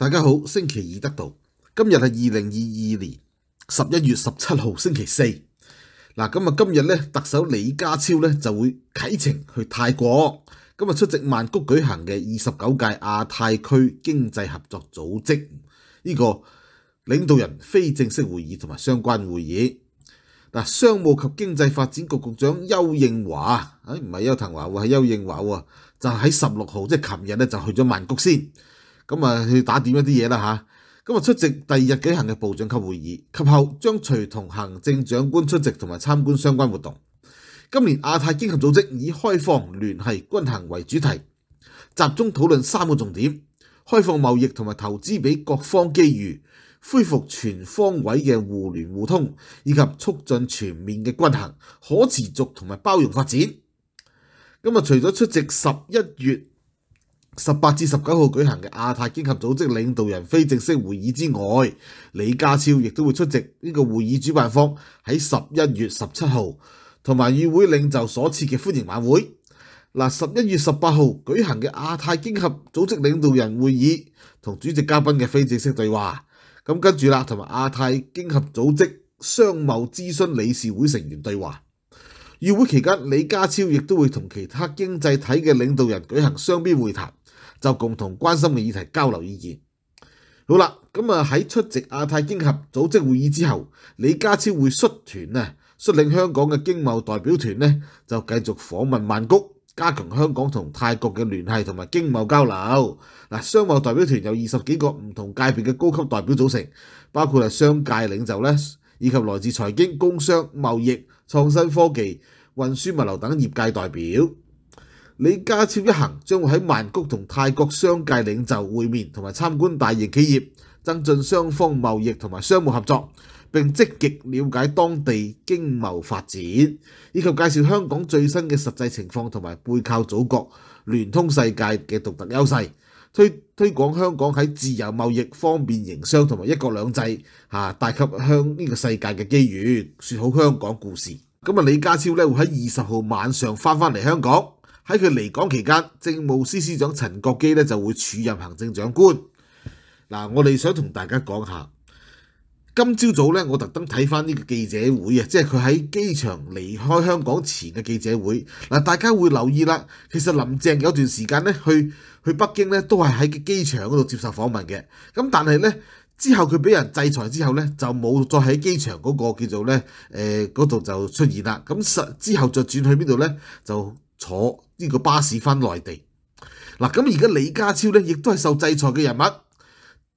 大家好，星期二得到，今日系二零二二年十一月十七号星期四。嗱，咁啊，今日咧，特首李家超咧就會啟程去泰國，今日出席曼谷舉行嘅二十九屆亞太區經濟合作組織呢個領導人非正式會議同埋相關會議。嗱，商務及經濟發展局局長邱應華，诶唔係邱騰華喎，係邱應華喎，就喺十六號，即係琴日咧，就去咗曼谷先。咁啊，去打點一啲嘢啦嚇。咁啊，出席第二日舉行嘅部長級會議，及後將隨同行政長官出席同埋參觀相關活動。今年亞太經合組織以開放聯繫均衡為主題，集中討論三個重點：開放貿易同埋投資俾各方機遇，恢復全方位嘅互聯互通，以及促進全面嘅均衡、可持續同埋包容發展。咁啊，除咗出席十一月。十八至十九号举行嘅亚太经合组织领导人非正式会议之外，李家超亦都会出席呢个会议主办方喺十一月十七号同埋與会领袖所设嘅欢迎晚会。嗱，十一月十八号举行嘅亚太经合组织领导人会议同主席嘉宾嘅非正式对话，咁跟住啦，同埋亚太经合组织商貿咨询理事会成员对话。與会期间，李家超亦都会同其他经济体嘅领导人举行双边会谈。就共同關心嘅議題交流意見。好啦，咁啊喺出席亞太經合組織會議之後，李家超會率團啊率領香港嘅經貿代表團呢，就繼續訪問曼谷，加強香港同泰國嘅聯繫同埋經貿交流。嗱，商貿代表團由二十幾個唔同界別嘅高級代表組成，包括係商界領袖咧，以及來自財經、工商、貿易、創新科技、運輸物流等業界代表。李家超一行將會喺曼谷同泰國商界領袖會面，同埋參觀大型企業，增進雙方貿易同埋商務合作，並積極了解當地經貿發展，以及介紹香港最新嘅實際情況同埋背靠祖國聯通世界嘅獨特優勢，推推廣香港喺自由貿易方便營商同埋一國兩制嚇，帶給香呢個世界嘅機遇，説好香港故事。咁啊，李家超咧會喺二十號晚上翻翻嚟香港。喺佢嚟港期間，政務司司長陳國基咧就會署任行政長官。嗱，我哋想同大家講下，今朝早咧，我特登睇翻呢個記者會啊，即係佢喺機場離開香港前嘅記者會。嗱，大家會留意啦，其實林鄭有段時間咧去去北京咧，都係喺機場嗰度接受訪問嘅。咁但係咧，之後佢俾人制裁之後咧，就冇再喺機場嗰個叫做咧誒嗰度就出現啦。咁之後再轉去邊度咧，就坐。呢个巴士返内地嗱，咁而家李家超咧亦都系受制裁嘅人物，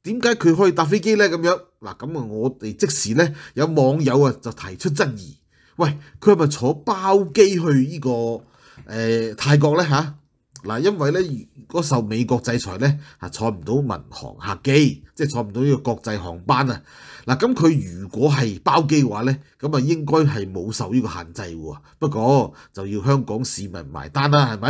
点解佢可以搭飞机咧？咁样嗱，咁啊，我哋即时咧有网友啊就提出质疑：喂，佢系咪坐包机去呢个诶泰国咧？吓？嗱，因為咧，如果受美國制裁咧，啊，坐唔到民航客機，即係坐唔到呢個國際航班啊。嗱，咁佢如果係包機話咧，咁啊應該係冇受呢個限制喎。不過就要香港市民埋單啦，係咪？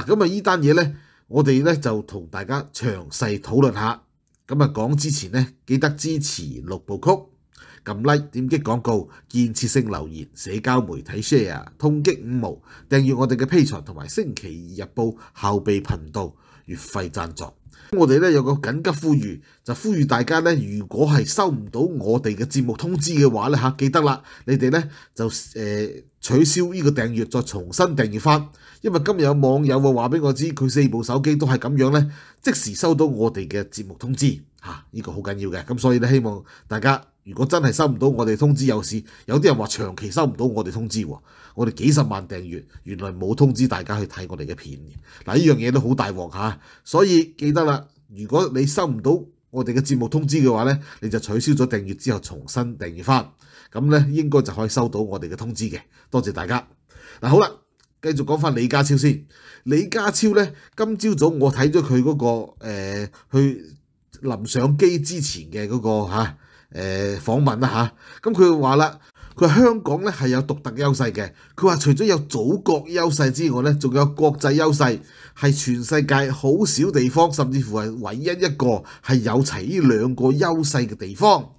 嗱，咁啊呢單嘢咧，我哋咧就同大家詳細討論下。咁啊講之前咧，記得支持六部曲。撳 Like，點擊廣告，建設性留言，社交媒體 share，通擊五毛訂閱我哋嘅披財同埋星期二日報後備頻道月費贊助。我哋咧有個緊急呼籲，就呼籲大家咧，如果係收唔到我哋嘅節目通知嘅話咧嚇，記得啦，你哋咧就誒取消呢個訂閱，再重新訂閱翻，因為今日有網友話俾我知，佢四部手機都係咁樣咧，即時收到我哋嘅節目通知嚇，呢個好緊要嘅，咁所以咧希望大家。如果真係收唔到我哋通知有事，有啲人話長期收唔到我哋通知喎。我哋幾十萬訂閱，原來冇通知大家去睇我哋嘅片嘅嗱，呢樣嘢都好大鑊嚇。所以記得啦，如果你收唔到我哋嘅節目通知嘅話呢，你就取消咗訂閱之後重新訂閱翻，咁呢應該就可以收到我哋嘅通知嘅。多謝大家嗱，好啦，繼續講翻李家超先。李家超呢，今朝早我睇咗佢嗰個誒去臨上機之前嘅嗰個嚇。誒訪問啦嚇，咁佢話啦，佢香港咧係有獨特優勢嘅。佢話除咗有祖國優勢之外咧，仲有國際優勢，係全世界好少地方，甚至乎係唯一一個係有齊呢兩個優勢嘅地方。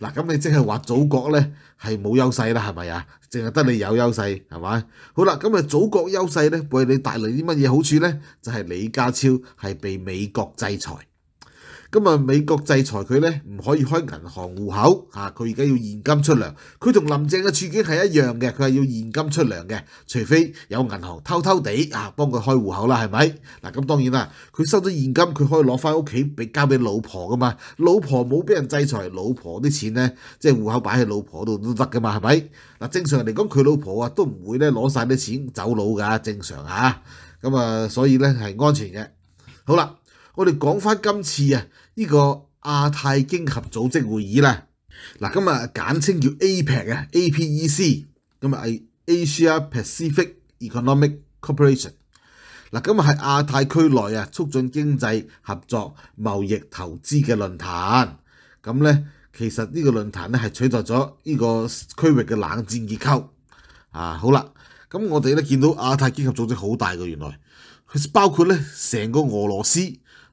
嗱，咁你即係話祖國咧係冇優勢啦，係咪啊？淨係得你有優勢係咪？好啦，咁啊祖國優勢咧為你帶嚟啲乜嘢好處咧？就係李家超係被美國制裁。咁啊，美國制裁佢咧，唔可以開銀行户口啊！佢而家要現金出糧，佢同林鄭嘅處境係一樣嘅，佢係要現金出糧嘅，除非有銀行偷偷地啊幫佢開户口啦，係咪？嗱，咁當然啦，佢收咗現金，佢可以攞翻屋企俾交俾老婆噶嘛，老婆冇俾人制裁，老婆啲錢咧，即係户口擺喺老婆度都得噶嘛，係咪？嗱，正常嚟講，佢老婆啊都唔會咧攞曬啲錢走佬噶，正常啊。咁啊，所以咧係安全嘅。好啦。我哋講翻今次啊，呢個亞太經合組織會議啦，嗱，今日簡稱叫 APEC APEC，咁啊係 Asia-Pacific Economic Cooperation。嗱，今日係亞太區內啊，促進經濟合作、貿易投資嘅論壇。咁咧，其實呢個論壇咧係取代咗呢個區域嘅冷戰结構。啊，好啦，咁我哋咧見到亞太經合組織好大嘅，原來佢包括咧成個俄羅斯。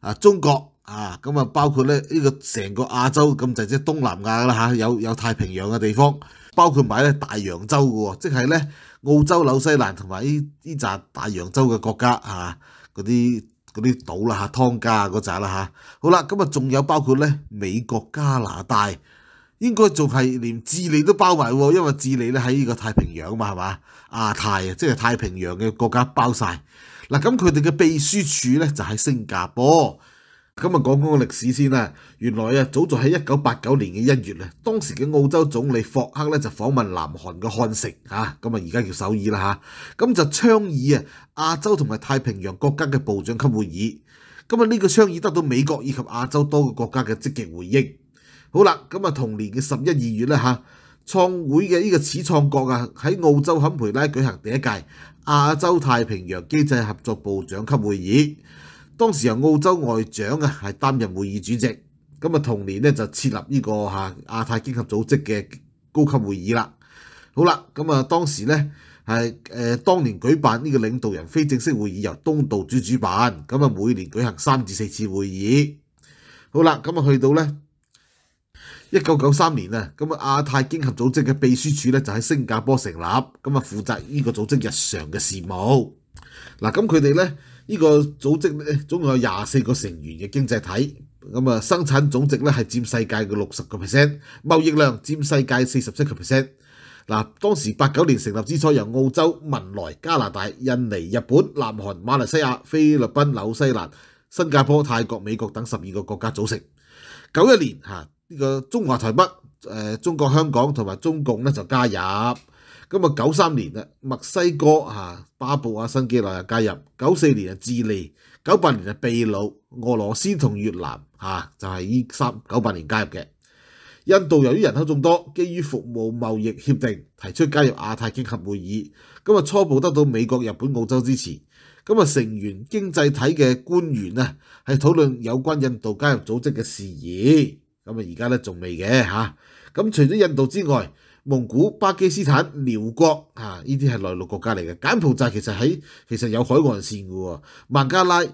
啊，中國啊，咁啊包括咧呢個成個亞洲咁就即東南亞啦吓，有有太平洋嘅地方，包括埋咧大洋洲嘅喎，即係咧澳洲、紐西蘭同埋呢呢扎大洋洲嘅國家嚇，嗰啲嗰啲島啦吓，湯加嗰扎啦吓。好啦，咁啊仲有包括咧美國、加拿大，應該仲係連智利都包埋喎，因為智利咧喺呢個太平洋嘛係嘛，亞太啊，即係太平洋嘅國家包曬。嗱，咁佢哋嘅秘書處咧就喺新加坡。咁啊，講講個歷史先啦。原來啊，早在喺一九八九年嘅一月咧，當時嘅澳洲總理霍克咧就訪問南韓嘅漢城啊，咁啊，而家叫首爾啦嚇。咁就倡議啊亞洲同埋太平洋國家嘅部長級會議。咁啊，呢個倡議得到美國以及亞洲多個國家嘅積極回應。好啦，咁啊，同年嘅十一二月咧嚇。創會嘅呢個始創國啊，喺澳洲堪培拉舉行第一屆亞洲太平洋機制合作部長級會議，當時由澳洲外長啊係擔任會議主席。咁啊同年咧就設立呢個嚇亞太經合組織嘅高級會議啦。好啦，咁啊當時咧係誒當年舉辦呢個領導人非正式會議由東道主主辦，咁啊每年舉行三至四次會議。好啦，咁啊去到咧。一九九三年啊，咁啊亞太經合組織嘅秘書處咧就喺新加坡成立，咁啊負責呢個組織日常嘅事務。嗱，咁佢哋咧呢個組織咧總共有廿四個成員嘅經濟體，咁啊生產總值咧係佔世界嘅六十個 percent，貿易量佔世界四十七個 percent。嗱，當時八九年成立之初，由澳洲、文萊、加拿大、印尼、日本、南韓、馬來西亞、菲律賓、紐西蘭、新加坡、泰國、美國等十二個國家組成。九一年呢個中華台北、誒中國香港同埋中共咧就加入咁啊。九三年啊，墨西哥啊巴布啊新幾內亞加入。九四年啊智利，九八年啊秘魯、俄羅斯同越南啊就係呢三九八年加入嘅。印度由於人口眾多，基於服務貿易協定提出加入亞太經合會議，咁啊初步得到美國、日本、澳洲支持。咁啊，成員經濟體嘅官員啊係討論有關印度加入組織嘅事宜。咁啊，而家咧仲未嘅嚇。咁除咗印度之外，蒙古、巴基斯坦、遼國嚇，呢啲係內陸國家嚟嘅。柬埔寨其實喺其實有海岸線嘅喎。孟加拉、誒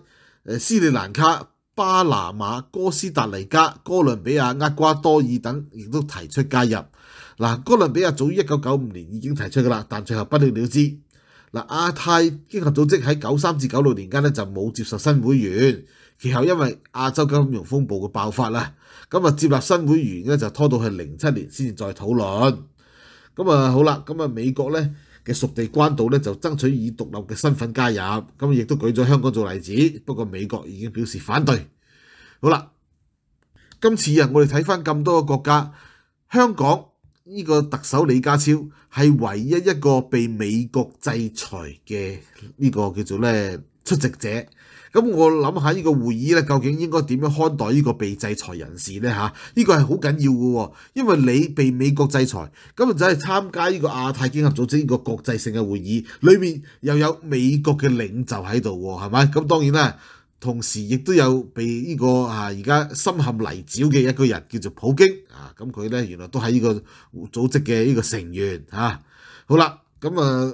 斯里蘭卡、巴拿馬、哥斯達黎加、哥倫比亞、厄瓜多爾等亦都提出加入。嗱，哥倫比亞早於一九九五年已經提出噶啦，但最後不了了之。嗱，亞太經合組織喺九三至九六年間咧就冇接受新會員。其後因為亞洲金融風暴嘅爆發啦，咁啊接納新會員咧就拖到係零七年先至再討論。咁啊好啦，咁啊美國咧嘅屬地關島咧就爭取以獨立嘅身份加入，咁亦都舉咗香港做例子。不過美國已經表示反對。好啦，今次啊我哋睇翻咁多個國家，香港呢個特首李家超係唯一一個被美國制裁嘅呢個叫做咧出席者。咁我谂下呢个会议咧，究竟应该点样看待呢个被制裁人士咧？吓，呢个系好紧要嘅，因为你被美国制裁，咁就系参加呢个亚太经合组织呢个国际性嘅会议，里面又有美国嘅领袖喺度，系咪？咁当然啦，同时亦都有被呢个啊而家深陷泥沼嘅一个人叫做普京啊，咁佢咧原来都系呢个组织嘅呢个成员啊。好啦，咁啊。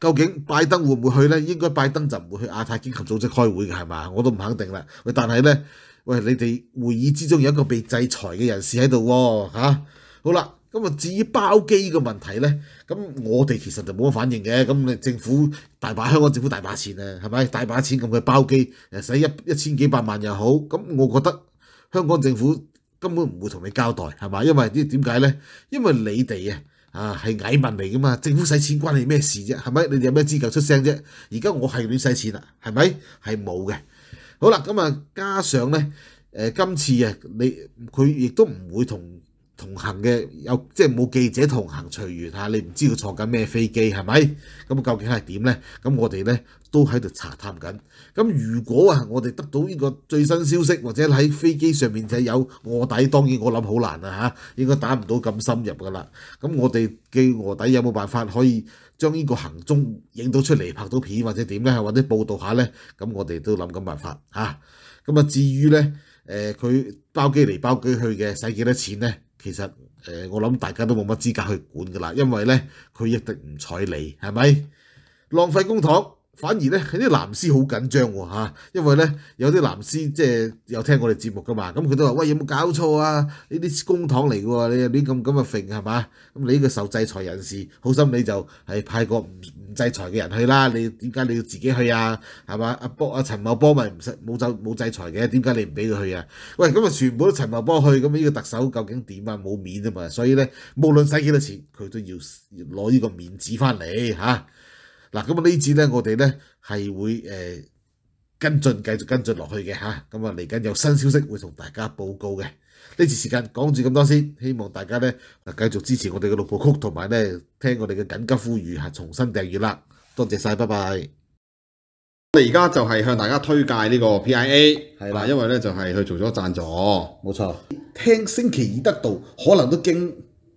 究竟拜登會唔會去呢？應該拜登就唔會去亞太經合組織開會嘅係嘛？我都唔肯定啦。喂，但係呢，喂你哋會議之中有一個被制裁嘅人士喺度喎，嚇！好啦，咁啊至於包機嘅問題呢，咁我哋其實就冇乜反應嘅。咁你政府大把香港政府大把錢啊，係咪大把錢咁去包機？使一一千幾百萬又好，咁我覺得香港政府根本唔會同你交代係嘛？因為啲點解呢？因為你哋啊。啊，係偽文嚟噶嘛，政府使錢關你咩事啫，係咪？你有咩資格出聲啫？而家我係亂使錢啦，係咪？係冇嘅。好啦，咁啊，加上咧，誒，今次啊，你佢亦都唔會同。同行嘅有即係冇記者同行隨緣嚇，你唔知佢坐緊咩飛機係咪？咁究竟係點咧？咁我哋咧都喺度查探緊。咁如果啊，我哋得到呢個最新消息，或者喺飛機上面就有卧底，當然我諗好難啦嚇，應該打唔到咁深入㗎啦。咁我哋嘅卧底有冇辦法可以將呢個行蹤影到出嚟拍到片或者點咧，或者報導下咧？咁我哋都諗緊辦法嚇。咁啊，至於咧誒佢包機嚟包機去嘅，使幾多錢咧？其實，誒，我諗大家都冇乜資格去管㗎啦，因為咧，佢一定唔睬你，係咪？浪費公帑。反而咧，佢啲藍絲好緊張喎因為咧有啲藍絲即係有聽我哋節目噶嘛，咁佢都話：喂，有冇搞錯啊？呢啲公堂嚟喎，你啲咁咁啊揈係嘛？咁你呢個受制裁人士，好心你就係派個唔唔制裁嘅人去啦，你點解你要自己去啊？係嘛？阿波阿陳茂波咪唔使冇就冇制裁嘅，點解你唔俾佢去啊？喂，咁啊全部都陳茂波去，咁呢個特首究竟點啊？冇面啊嘛，所以咧無論使幾多錢，佢都要攞呢個面子翻嚟嚇。嗱，咁啊呢次咧，我哋咧係會誒跟進，繼續跟進落去嘅嚇。咁啊嚟緊有新消息會同大家報告嘅。呢次時間講住咁多先，希望大家咧繼續支持我哋嘅六部曲，同埋咧聽我哋嘅緊急呼籲，係重新訂閱啦。多謝曬，拜拜。我哋而家就係向大家推介呢個 P I A，係啦，因為咧就係佢做咗贊助，冇錯。聽星期二得到，可能都驚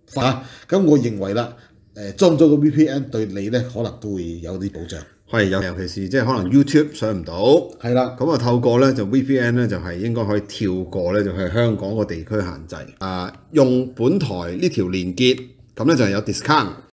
嚇。咁我認為啦。誒裝咗個 VPN 對你咧，可能都會有啲保障。係，尤其是即係可能 YouTube 上唔到。係啦，咁啊透過咧就 VPN 咧就係應該可以跳過咧就係香港個地區限制。啊，用本台呢條連結，咁咧就係有 discount。